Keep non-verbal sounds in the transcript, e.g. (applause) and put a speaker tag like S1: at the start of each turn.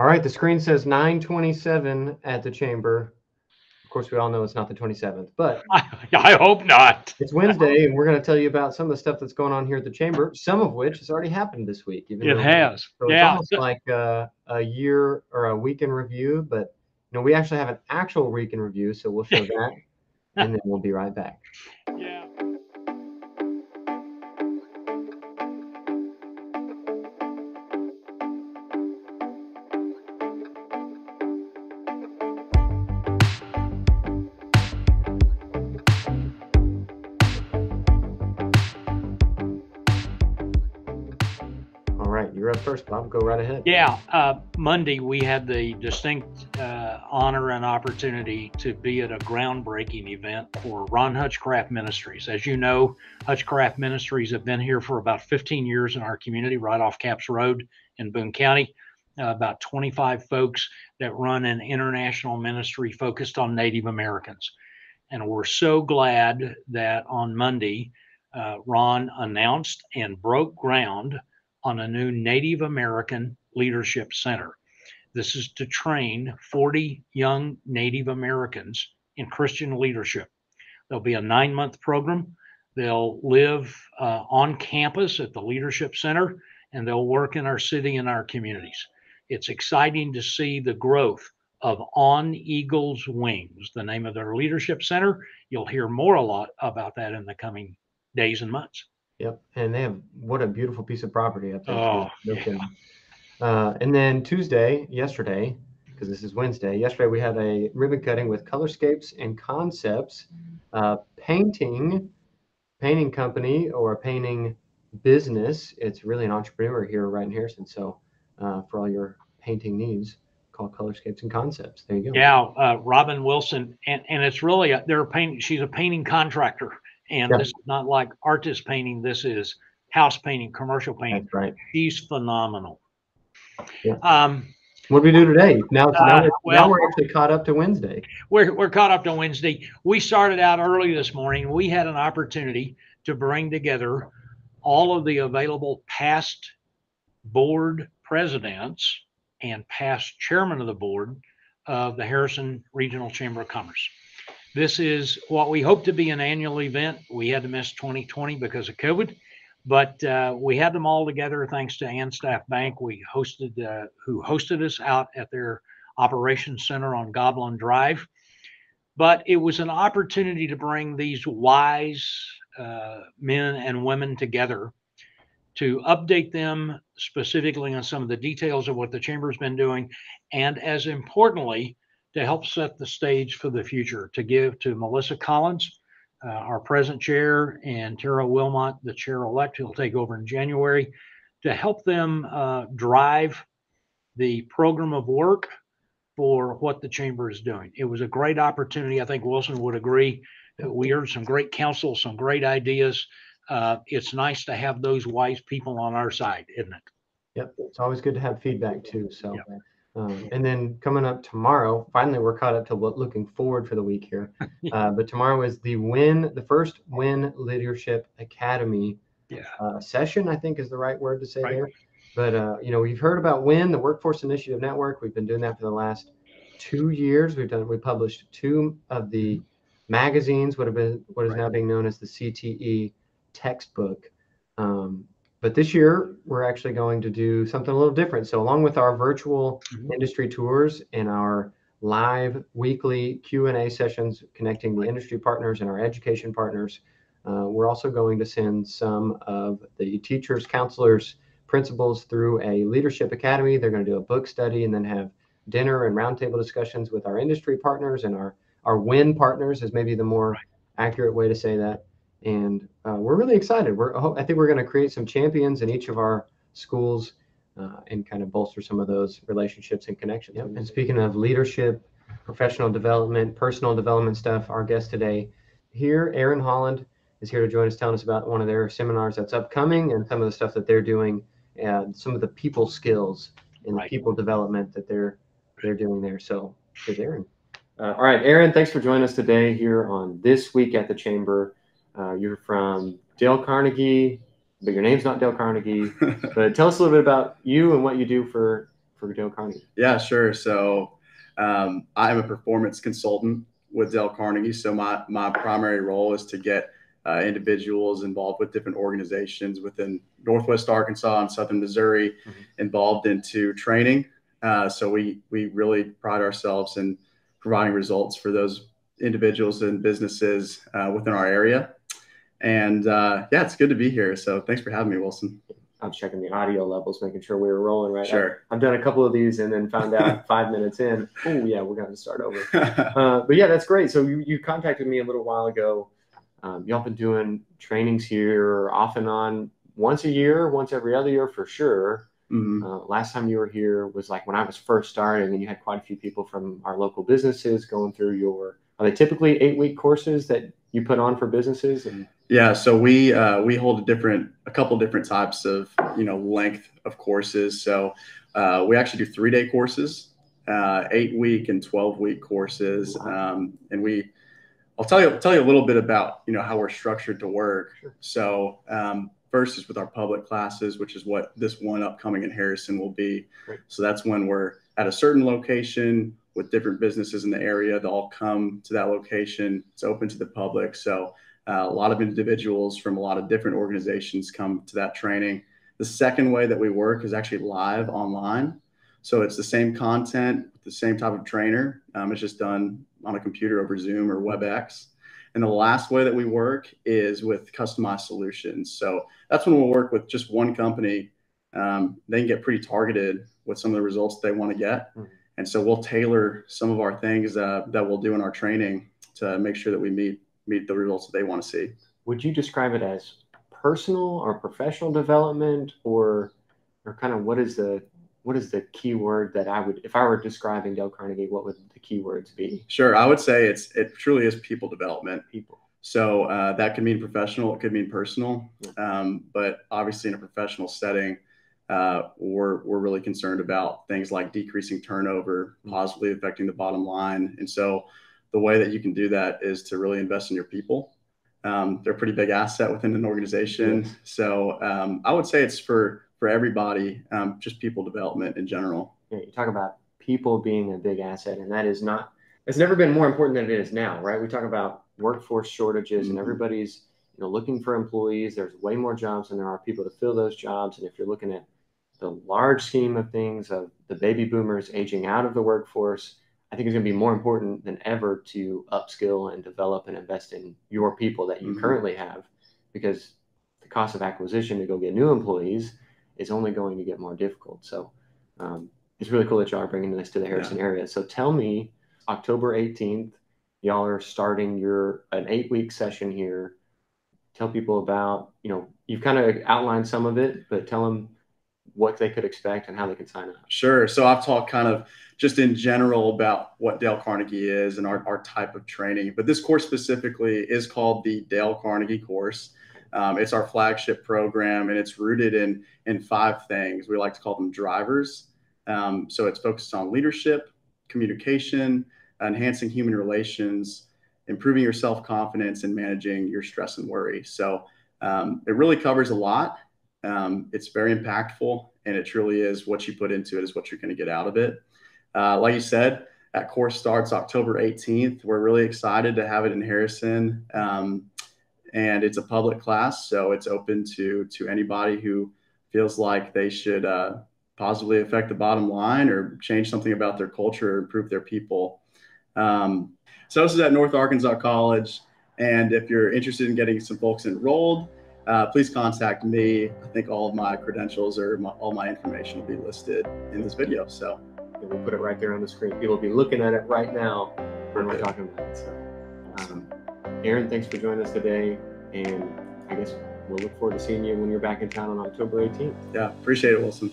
S1: All right, the screen says 927 at the chamber. Of course, we all know it's not the 27th, but I, (laughs) I hope not. It's Wednesday, and we're going to tell you about some of the stuff that's going on here at the chamber, some of which has already happened this week. it has. So yeah. it's almost like a, a, year or a week in review, but you know, we actually have an actual week in review, so we'll show (laughs) that, and then we'll be right back. up first, Bob. Go right ahead.
S2: Yeah. Uh, Monday, we had the distinct uh, honor and opportunity to be at a groundbreaking event for Ron Hutchcraft Ministries. As you know, Hutchcraft Ministries have been here for about 15 years in our community, right off Caps Road in Boone County. Uh, about 25 folks that run an international ministry focused on Native Americans. And we're so glad that on Monday, uh, Ron announced and broke ground on a new Native American Leadership Center. This is to train 40 young Native Americans in Christian leadership. There'll be a nine month program. They'll live uh, on campus at the Leadership Center and they'll work in our city and our communities. It's exciting to see the growth of On Eagle's Wings, the name of their leadership center. You'll hear more a lot about that in the coming days and months. Yep,
S1: and they have what a beautiful piece of property up there. Oh, yeah. uh, and then Tuesday, yesterday, because this is Wednesday. Yesterday we had a ribbon cutting with Colorscapes and Concepts uh, painting painting company or a painting business. It's really an entrepreneur here right in Harrison. So uh, for all your painting needs, call Colorscapes and Concepts. There you go.
S2: Yeah, uh, Robin Wilson, and and it's really a, they're a She's a painting contractor and this not like artist painting. This is house painting, commercial painting. That's right. She's phenomenal. Yeah. Um,
S1: what do we do today? Now, uh, now, well, now, we're
S2: actually caught up to Wednesday. We're, we're caught up to Wednesday. We started out early this morning. We had an opportunity to bring together all of the available past board presidents and past chairman of the board of the Harrison Regional Chamber of Commerce. This is what we hope to be an annual event. We had to miss 2020 because of COVID, but uh, we had them all together thanks to Anstaff Bank. We hosted uh, who hosted us out at their operations center on Goblin Drive. But it was an opportunity to bring these wise uh, men and women together to update them specifically on some of the details of what the chamber's been doing, and as importantly, to help set the stage for the future to give to Melissa Collins, uh, our present chair, and Tara Wilmot, the chair elect, who'll take over in January, to help them uh, drive the program of work for what the chamber is doing. It was a great opportunity. I think Wilson would agree. We heard some great counsel, some great ideas. Uh, it's nice to have those wise people on our side, isn't it?
S1: Yep, it's always good to have feedback too. So. Yep. Um, and then coming up tomorrow, finally, we're caught up to what looking forward for the week here. (laughs) Uh, but tomorrow is the win, the first Win Leadership Academy yeah. uh, session, I think is the right word to say right. there. But, uh, you know, we've heard about WIN, the Workforce Initiative Network. We've been doing that for the last two years. We've done, we published two of the mm-hmm. magazines, what, have been, what is right. now being known as the CTE textbook. Um, but this year, we're actually going to do something a little different. So, along with our virtual mm-hmm. industry tours and our live weekly Q&A sessions connecting the industry partners and our education partners, uh, we're also going to send some of the teachers, counselors, principals through a leadership academy. They're going to do a book study and then have dinner and roundtable discussions with our industry partners and our our win partners is maybe the more accurate way to say that and uh, we're really excited. We're I think we're going to create some champions in each of our schools uh, and kind of bolster some of those relationships and connections. Yep. And speaking of leadership, professional development, personal development stuff, our guest today here, Aaron Holland, is here to join us, telling us about one of their seminars that's upcoming and some of the stuff that they're doing, and some of the people skills and right. people development that they're they're doing there. So, here's Aaron. Uh, all right, Aaron, thanks for joining us today here on this week at the Chamber. Uh, you're from Dale Carnegie,
S3: but your name's not Dale Carnegie. (laughs) but tell us a little bit about you and what you do for for Dale Carnegie. Yeah, sure. So um, I'm a performance consultant with Dale Carnegie. So my my primary role is to get uh, individuals involved with different organizations within Northwest Arkansas and Southern Missouri mm-hmm. involved into training. Uh, so we we really pride ourselves in providing results for those individuals and businesses uh, within our area. And uh, yeah, it's good to be here. So thanks for having me, Wilson. I'm checking the audio levels, making sure we were rolling right. Sure. I, have done a couple of
S1: these and then found out (laughs) five minutes in, oh yeah, we're going to start over. (laughs) Uh, but yeah, that's great. So you, you contacted me a little while ago. Um, y'all been doing trainings here off and on once a year, once every other year for sure. Mm-hmm. Uh, last time you were here was like when I was first starting, and you had quite a few people from our local businesses going through your. Are they typically eight week courses that you put on for businesses? And-
S3: yeah, so we uh, we hold a different a couple different types of you know length of courses. So uh, we actually do three day courses, uh, eight week and twelve week courses, um, and we. I'll tell you tell you a little bit about you know how we're structured to work. Sure. So um, first is with our public classes, which is what this one upcoming in Harrison will be. Great. So that's when we're at a certain location with different businesses in the area. They'll all come to that location. It's open to the public. So uh, a lot of individuals from a lot of different organizations come to that training. The second way that we work is actually live online. So it's the same content, the same type of trainer. Um, it's just done on a computer over Zoom or WebEx. And the last way that we work is with customized solutions. So that's when we'll work with just one company. Um, they can get pretty targeted with some of the results they want to get. Mm-hmm and so we'll tailor some of our things uh, that we'll do in our training to make sure that we meet meet the results that they want to see. Would you describe it as personal
S1: or professional development, or or kind of what is the what is the key word
S3: that I would, if I were describing Dale Carnegie, what would the key words be? Sure, I would say it's it truly is people development. People. So uh, that could mean professional, it could mean personal, yeah. um, but obviously in a professional setting, uh, are we're really concerned about things like decreasing turnover, mm-hmm. possibly affecting the bottom line. And so the way that you can do that is to really invest in your people. Um, they're a pretty big asset within an organization. Yes. So um, I would say it's for for everybody, um, just people development in general. Yeah, you talk about people being a big asset, and that is not it's never been more important than it is now, right?
S1: We talk about workforce shortages, mm-hmm. and everybody's you know looking for employees. There's way more jobs than there are people to fill those jobs, and if you're looking at the large scheme of things of the baby boomers aging out of the workforce, I think is going to be more important than ever to upskill and develop and invest in your people that you mm-hmm. currently have because the cost of acquisition to go get new employees is only going to get more difficult. So um, it's really cool that y'all are bringing this to the Harrison yeah. area. So tell me, October 18th, y'all are starting your an eight week session here. Tell people about, you know, you've kind
S3: of outlined some of it, but tell them what they could expect and how they can sign up? Sure. So I've talked kind of just in general about what Dale Carnegie is and our, our type of training, but this course specifically is called the Dale Carnegie course. Um, it's our flagship program and it's rooted in in five things. We like to call them drivers. Um, so it's focused on leadership, communication, enhancing human relations, improving your self confidence, and managing your stress and worry. So um, it really covers a lot. Um, it's very impactful, and it truly is what you put into it is what you're going to get out of it. Uh, like you said, that course starts October 18th. We're really excited to have it in Harrison, um, and it's a public class, so it's open to to anybody who feels like they should uh, positively affect the bottom line or change something about their culture or improve their people. Um, so this is at North Arkansas College, and if you're interested in getting some folks enrolled uh, please contact me. I think all of my credentials or my, all my information will be listed in this video. So and we'll put it right there on the screen. People will be looking at it right now when we're talking about it. So,
S1: um, Aaron, thanks for joining us today. And I guess we'll look forward to seeing you when you're back in town on October 18th. Yeah, appreciate it, Wilson.